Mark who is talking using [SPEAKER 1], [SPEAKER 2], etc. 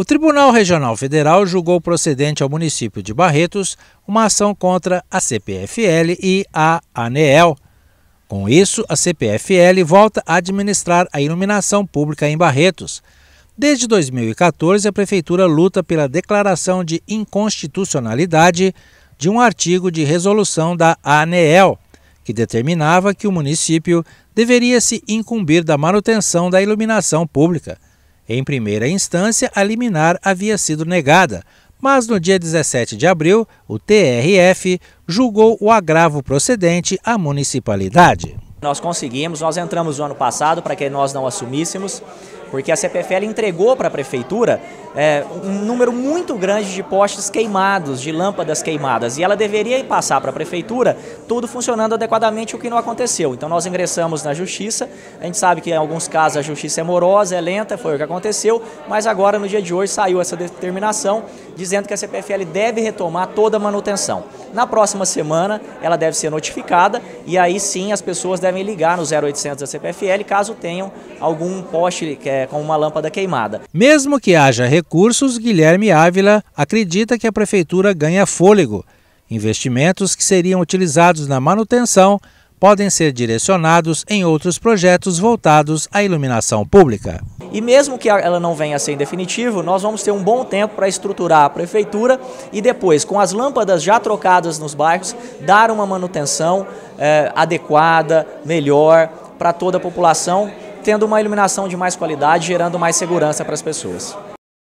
[SPEAKER 1] O Tribunal Regional Federal julgou procedente ao município de Barretos uma ação contra a CPFL e a ANEEL. Com isso, a CPFL volta a administrar a iluminação pública em Barretos. Desde 2014, a Prefeitura luta pela declaração de inconstitucionalidade de um artigo de resolução da ANEEL, que determinava que o município deveria se incumbir da manutenção da iluminação pública. Em primeira instância, a liminar havia sido negada, mas no dia 17 de abril, o TRF julgou o agravo procedente à municipalidade.
[SPEAKER 2] Nós conseguimos, nós entramos no ano passado para que nós não assumíssemos porque a CPFL entregou para a prefeitura é, um número muito grande de postes queimados, de lâmpadas queimadas, e ela deveria passar para a prefeitura tudo funcionando adequadamente, o que não aconteceu. Então nós ingressamos na justiça, a gente sabe que em alguns casos a justiça é morosa, é lenta, foi o que aconteceu, mas agora no dia de hoje saiu essa determinação dizendo que a CPFL deve retomar toda a manutenção. Na próxima semana ela deve ser notificada e aí sim as pessoas devem ligar no 0800 da CPFL caso tenham algum poste que é como é, com uma lâmpada queimada.
[SPEAKER 1] Mesmo que haja recursos, Guilherme Ávila acredita que a prefeitura ganha fôlego. Investimentos que seriam utilizados na manutenção podem ser direcionados em outros projetos voltados à iluminação pública.
[SPEAKER 2] E mesmo que ela não venha a ser em definitivo, nós vamos ter um bom tempo para estruturar a prefeitura e depois, com as lâmpadas já trocadas nos bairros, dar uma manutenção é, adequada, melhor para toda a população tendo uma iluminação de mais qualidade, gerando mais segurança para as pessoas.